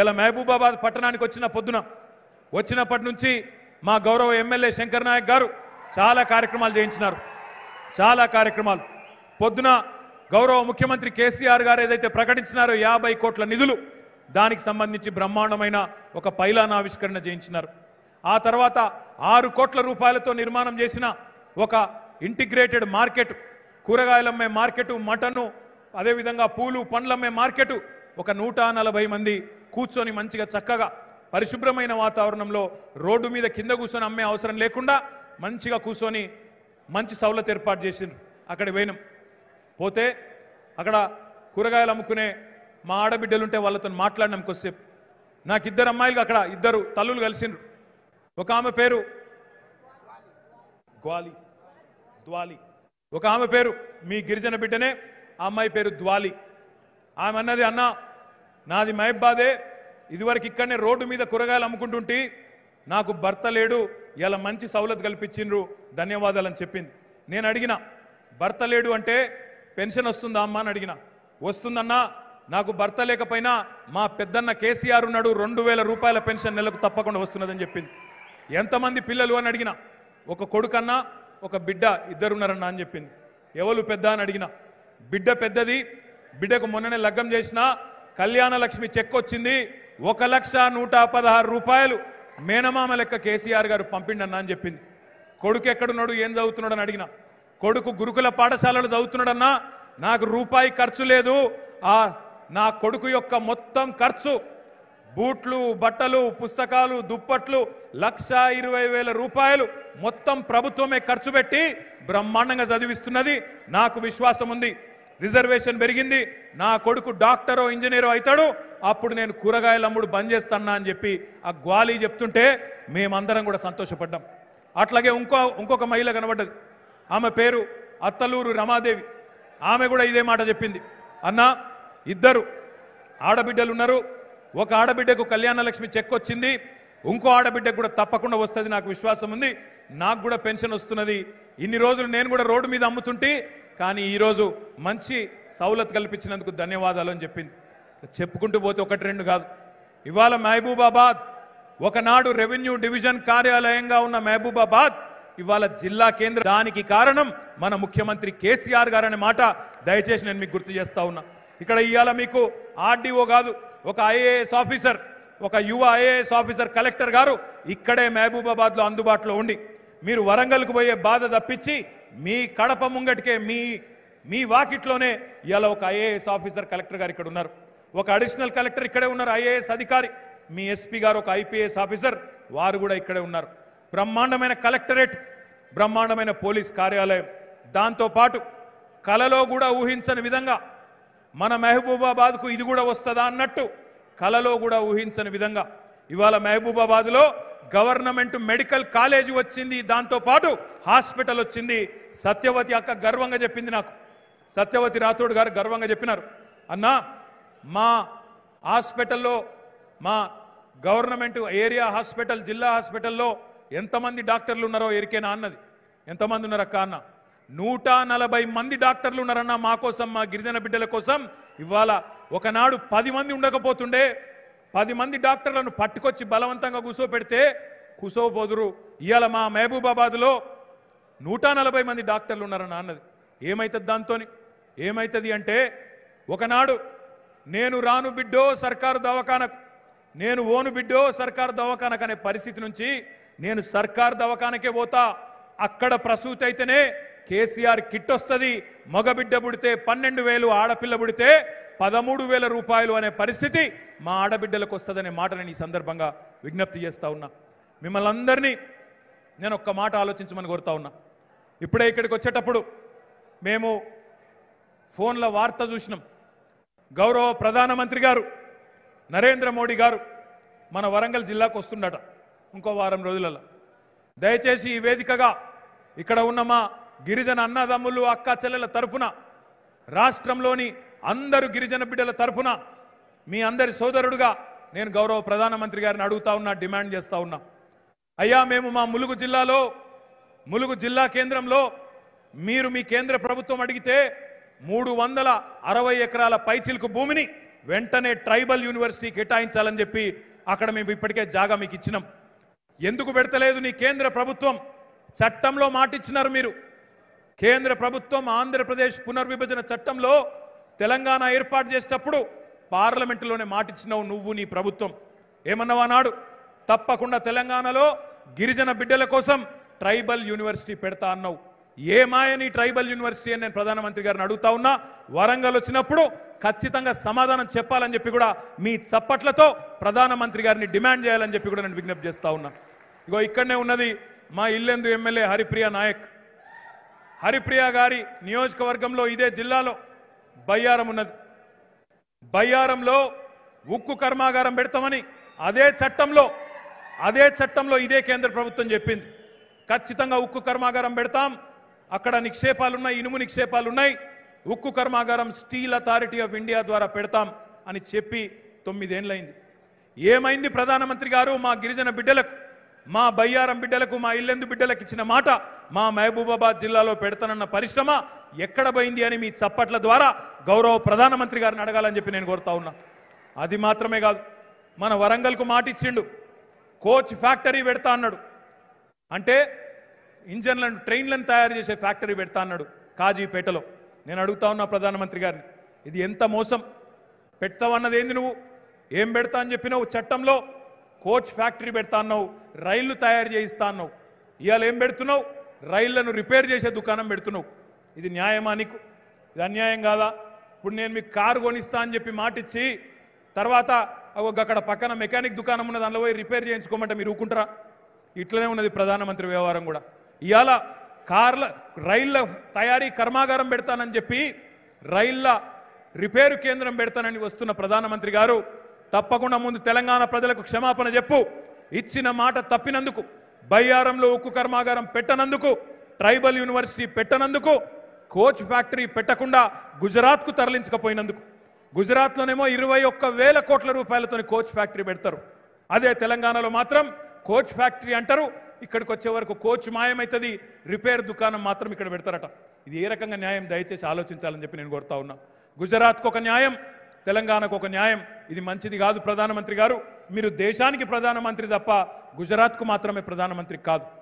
ఇలా మహబూబాబాద్ పట్టణానికి వచ్చిన పొద్దున వచ్చినప్పటి నుంచి మా గౌరవ ఎమ్మెల్యే శంకర్ నాయక్ గారు చాలా కార్యక్రమాలు చేయించినారు చాలా కార్యక్రమాలు పొద్దున గౌరవ ముఖ్యమంత్రి కేసీఆర్ గారు ఏదైతే ప్రకటించినారో యాభై కోట్ల నిధులు దానికి సంబంధించి బ్రహ్మాండమైన ఒక పైలానావిష్కరణ చేయించినారు ఆ తర్వాత ఆరు కోట్ల రూపాయలతో నిర్మాణం చేసిన ఒక ఇంటిగ్రేటెడ్ మార్కెట్ కూరగాయలమ్మే మార్కెట్ మటను అదేవిధంగా పూలు పండ్లమ్మే మార్కెటు ఒక నూట నలభై మంది కూర్చొని మంచిగా చక్కగా పరిశుభ్రమైన వాతావరణంలో రోడ్డు మీద కింద కూర్చొని అమ్మే అవసరం లేకుండా మంచిగా కూర్చొని మంచి సౌలత్ ఏర్పాటు చేసిండ్రు అక్కడ పోయినాం పోతే అక్కడ కూరగాయలు అమ్ముకునే మా ఆడబిడ్డలుంటే వాళ్ళతో మాట్లాడినాం కొద్దిసేపు నాకు ఇద్దరు అమ్మాయిలు అక్కడ ఇద్దరు తల్లులు కలిసిండ్రు ఒక ఆమె పేరు గ్వాలి ద్వాలి ఒక ఆమె పేరు మీ గిరిజన బిడ్డనే ఆ అమ్మాయి పేరు ద్వాలి ఆమె అన్నది అన్నా నాది మహబ్బాదే ఇదివరకు ఇక్కడనే రోడ్డు మీద కూరగాయలు అమ్ముకుంటుంటే నాకు భర్త లేడు ఇలా మంచి సౌలత్ కల్పించిండ్రు ధన్యవాదాలు అని చెప్పింది నేను అడిగిన భర్త లేడు అంటే పెన్షన్ వస్తుందా అమ్మా అని అడిగిన వస్తుందన్నా నాకు భర్త లేకపోయినా మా పెద్దన్న కేసీఆర్ ఉన్నాడు రెండు వేల రూపాయల పెన్షన్ నెలకు తప్పకుండా వస్తున్నదని చెప్పింది ఎంతమంది పిల్లలు అని అడిగిన ఒక కొడుకన్నా ఒక బిడ్డ ఇద్దరున్నారన్నా అని చెప్పింది ఎవరు పెద్ద అని అడిగిన బిడ్డ పెద్దది బిడ్డకు మొన్ననే లగ్గం చేసినా కళ్యాణ లక్ష్మి చెక్ వచ్చింది ఒక లక్ష నూట పదహారు రూపాయలు మేనమామ లెక్క కేసీఆర్ గారు పంపిండన్నా అని చెప్పింది కొడుకు ఎక్కడున్నాడు ఏం చదువుతున్నాడని అడిగిన కొడుకు గురుకుల పాఠశాలలో చదువుతున్నాడన్నా నాకు రూపాయి ఖర్చు లేదు ఆ నా కొడుకు యొక్క మొత్తం ఖర్చు బూట్లు బట్టలు పుస్తకాలు దుప్పట్లు లక్ష ఇరవై వేల రూపాయలు మొత్తం ప్రభుత్వమే ఖర్చు పెట్టి బ్రహ్మాండంగా చదివిస్తున్నది నాకు విశ్వాసం ఉంది రిజర్వేషన్ పెరిగింది నా కొడుకు డాక్టరో ఇంజనీరో అవుతాడు అప్పుడు నేను కూరగాయల అమ్ముడు బంద్ చేస్తానా అని చెప్పి ఆ గ్వాలి చెప్తుంటే మేమందరం కూడా సంతోషపడ్డాం అట్లాగే ఇంకో ఇంకొక మహిళ కనబడ్డది ఆమె పేరు అత్తలూరు రమాదేవి ఆమె కూడా ఇదే మాట చెప్పింది అన్న ఇద్దరు ఆడబిడ్డలు ఉన్నారు ఒక ఆడబిడ్డకు కళ్యాణలక్ష్మి చెక్ వచ్చింది ఇంకో ఆడబిడ్డకు కూడా తప్పకుండా వస్తుంది నాకు విశ్వాసం ఉంది నాకు కూడా పెన్షన్ వస్తున్నది ఇన్ని రోజులు నేను కూడా రోడ్డు మీద అమ్ముతుంటే కానీ ఈరోజు మంచి సౌలత్ కల్పించినందుకు ధన్యవాదాలు అని చెప్పింది చెప్పుకుంటూ పోతే ఒకటి రెండు కాదు ఇవాళ మహబూబాబాద్ ఒకనాడు రెవెన్యూ డివిజన్ కార్యాలయంగా ఉన్న మహబూబాబాద్ ఇవాళ జిల్లా కేంద్ర దానికి కారణం మన ముఖ్యమంత్రి కేసీఆర్ గారు అనే మాట దయచేసి నేను మీకు గుర్తు చేస్తా ఉన్నా ఇక్కడ ఇవాళ మీకు ఆర్డీఓ కాదు ఒక ఐఏఎస్ ఆఫీసర్ ఒక యువ ఐఏఎస్ ఆఫీసర్ కలెక్టర్ గారు ఇక్కడే మహబూబాబాద్లో అందుబాటులో ఉండి మీరు వరంగల్కు పోయే బాధ తప్పించి మీ కడప ముంగటికే మీ మీ వాకిట్లోనే ఇలా ఒక ఐఏఎస్ ఆఫీసర్ కలెక్టర్ గారు ఇక్కడ ఉన్నారు ఒక అడిషనల్ కలెక్టర్ ఇక్కడే ఉన్నారు ఐఏఎస్ అధికారి మీ ఎస్పీ గారు ఒక ఐపీఎస్ ఆఫీసర్ వారు కూడా ఇక్కడే ఉన్నారు బ్రహ్మాండమైన కలెక్టరేట్ బ్రహ్మాండమైన పోలీస్ కార్యాలయం దాంతోపాటు కలలో కూడా ఊహించని విధంగా మన మహబూబాబాద్కు ఇది కూడా వస్తుందా అన్నట్టు కలలో కూడా ఊహించని విధంగా ఇవాళ మహబూబాబాద్లో గవర్నమెంట్ మెడికల్ కాలేజ్ వచ్చింది దాంతోపాటు హాస్పిటల్ వచ్చింది సత్యవతి అక్క గర్వంగా చెప్పింది నాకు సత్యవతి రాథోడ్ గారు గర్వంగా చెప్పినారు అన్నా మా హాస్పిటల్లో మా గవర్నమెంట్ ఏరియా హాస్పిటల్ జిల్లా హాస్పిటల్లో ఎంతమంది డాక్టర్లు ఉన్నారో ఎరికేనా అన్నది ఎంతమంది ఉన్నారు అక్క అన్న నూట నలభై మంది డాక్టర్లు ఉన్నారన్న మా కోసం మా గిరిజన బిడ్డల కోసం ఇవాళ ఒకనాడు పది మంది ఉండకపోతుండే పది మంది డాక్టర్లను పట్టుకొచ్చి బలవంతంగా కూసోపెడితే కూసోపోదురు ఇవాళ మా మహబూబాబాద్లో నూట నలభై మంది డాక్టర్లు ఉన్నారని అన్నది ఏమవుతుంది దాంతో ఏమవుతుంది అంటే ఒకనాడు నేను రాను బిడ్డో సర్కారు దవాఖానకు నేను ఓను బిడ్డో సర్కారు దవాఖానకు అనే పరిస్థితి నుంచి నేను సర్కారు దవాఖానకే పోతా అక్కడ ప్రసూతి అయితేనే కేసీఆర్ కిట్ వస్తుంది మగబిడ్డ పుడితే పన్నెండు వేలు ఆడపిల్ల పుడితే పదమూడు వేల రూపాయలు అనే పరిస్థితి మా ఆడబిడ్డలకు వస్తుందనే మాట నేను ఈ సందర్భంగా విజ్ఞప్తి చేస్తూ ఉన్నా మిమ్మల్ని అందరినీ నేను ఒక్క మాట ఆలోచించమని కోరుతా ఉన్నా ఇప్పుడే ఇక్కడికి వచ్చేటప్పుడు మేము ఫోన్ల వార్త చూసినాం గౌరవ ప్రధానమంత్రి గారు నరేంద్ర మోడీ గారు మన వరంగల్ జిల్లాకు వస్తుండట ఇంకో వారం రోజులలో దయచేసి ఈ వేదికగా ఇక్కడ ఉన్న మా గిరిజన అన్నదమ్ములు అక్క చెల్లెల తరఫున రాష్ట్రంలోని అందరు గిరిజన బిడ్డల తరఫున మీ అందరి సోదరుడుగా నేను గౌరవ ప్రధానమంత్రి గారిని అడుగుతా ఉన్నా డిమాండ్ చేస్తా ఉన్నా అయ్యా మేము మా ములుగు జిల్లాలో ములుగు జిల్లా కేంద్రంలో మీరు మీ కేంద్ర ప్రభుత్వం అడిగితే మూడు వందల అరవై ఎకరాల పైచిల్కు భూమిని వెంటనే ట్రైబల్ యూనివర్సిటీ కేటాయించాలని చెప్పి అక్కడ మేము ఇప్పటికే జాగా మీకు ఇచ్చినాం ఎందుకు పెడతలేదు నీ కేంద్ర ప్రభుత్వం చట్టంలో మాటిచ్చినారు మీరు కేంద్ర ప్రభుత్వం ఆంధ్రప్రదేశ్ పునర్విభజన చట్టంలో తెలంగాణ ఏర్పాటు చేసేటప్పుడు పార్లమెంటులోనే మాటిచ్చినావు నువ్వు నీ ప్రభుత్వం ఏమన్నావు అన్నాడు తప్పకుండా తెలంగాణలో గిరిజన బిడ్డల కోసం ట్రైబల్ యూనివర్సిటీ పెడతా అన్నావు ఏమాయ నీ ట్రైబల్ యూనివర్సిటీ అని నేను ప్రధానమంత్రి గారిని అడుగుతా ఉన్నా వరంగల్ వచ్చినప్పుడు ఖచ్చితంగా సమాధానం చెప్పాలని చెప్పి కూడా మీ చప్పట్లతో ప్రధానమంత్రి గారిని డిమాండ్ చేయాలని చెప్పి కూడా నేను విజ్ఞప్తి చేస్తా ఉన్నా ఇగో ఇక్కడనే ఉన్నది మా ఇల్లెందు ఎమ్మెల్యే హరిప్రియ నాయక్ హరిప్రియ గారి నియోజకవర్గంలో ఇదే జిల్లాలో బయ్యారం ఉన్నది బయ్యారంలో ఉక్కు కర్మాగారం పెడతామని అదే చట్టంలో అదే చట్టంలో ఇదే కేంద్ర ప్రభుత్వం చెప్పింది ఖచ్చితంగా ఉక్కు కర్మాగారం పెడతాం అక్కడ నిక్షేపాలున్నాయి ఇనుము నిక్షేపాలున్నాయి ఉక్కు కర్మాగారం స్టీల్ అథారిటీ ఆఫ్ ఇండియా ద్వారా పెడతాం అని చెప్పి తొమ్మిదేండ్లైంది ఏమైంది ప్రధానమంత్రి గారు మా గిరిజన బిడ్డలకు మా బయ్యారం బిడ్డలకు మా ఇల్లెందు బిడ్డలకు ఇచ్చిన మాట మా మహబూబాబాద్ జిల్లాలో పెడతానన్న పరిశ్రమ ఎక్కడ పోయింది అని మీ చప్పట్ల ద్వారా గౌరవ ప్రధానమంత్రి గారిని అడగాలని చెప్పి నేను కోరుతా ఉన్నా అది మాత్రమే కాదు మన వరంగల్కు మాటిచ్చిండు కోచ్ ఫ్యాక్టరీ పెడతా అన్నాడు అంటే ఇంజన్లను ట్రైన్లను తయారు చేసే ఫ్యాక్టరీ పెడతా అన్నాడు కాజీపేటలో నేను అడుగుతా ఉన్నా ప్రధానమంత్రి గారిని ఇది ఎంత మోసం పెడతావన్నది ఏంది నువ్వు ఏం పెడతా అని చెప్పినావు చట్టంలో కోచ్ ఫ్యాక్టరీ పెడతా అన్నావు రైళ్లు తయారు చేయిస్తా అన్నావు ఇవాళ ఏం పెడుతున్నావు రైళ్లను రిపేర్ చేసే దుకాణం పెడుతున్నావు ఇది న్యాయమా నీకు ఇది అన్యాయం కాదా ఇప్పుడు నేను మీకు కారు కొనిస్తా అని చెప్పి మాటిచ్చి తర్వాత అక్కడ పక్కన మెకానిక్ దుకాణం ఉన్న దానిలో పోయి రిపేర్ చేయించుకోమంటే మీరు ఊకుంటారా ఇట్లనే ఉన్నది ప్రధానమంత్రి వ్యవహారం కూడా ఇవాళ కార్ల రైళ్ళ తయారీ కర్మాగారం పెడతానని చెప్పి రైళ్ళ రిపేరు కేంద్రం పెడతానని వస్తున్న ప్రధానమంత్రి గారు తప్పకుండా ముందు తెలంగాణ ప్రజలకు క్షమాపణ చెప్పు ఇచ్చిన మాట తప్పినందుకు బయ్యారంలో ఉక్కు కర్మాగారం పెట్టనందుకు ట్రైబల్ యూనివర్సిటీ పెట్టనందుకు కోచ్ ఫ్యాక్టరీ పెట్టకుండా గుజరాత్కు తరలించకపోయినందుకు గుజరాత్లోనేమో ఇరవై ఒక్క వేల కోట్ల రూపాయలతో కోచ్ ఫ్యాక్టరీ పెడతారు అదే తెలంగాణలో మాత్రం కోచ్ ఫ్యాక్టరీ అంటారు ఇక్కడికి వచ్చే వరకు కోచ్ మాయమైతుంది రిపేర్ దుకాణం మాత్రం ఇక్కడ పెడతారట ఇది ఏ రకంగా న్యాయం దయచేసి ఆలోచించాలని చెప్పి నేను కోరుతా ఉన్నా గుజరాత్కు ఒక న్యాయం తెలంగాణకు ఒక న్యాయం ఇది మంచిది కాదు ప్రధానమంత్రి గారు మీరు దేశానికి ప్రధానమంత్రి తప్ప गुजरात को मतमे प्रधानमंत्री का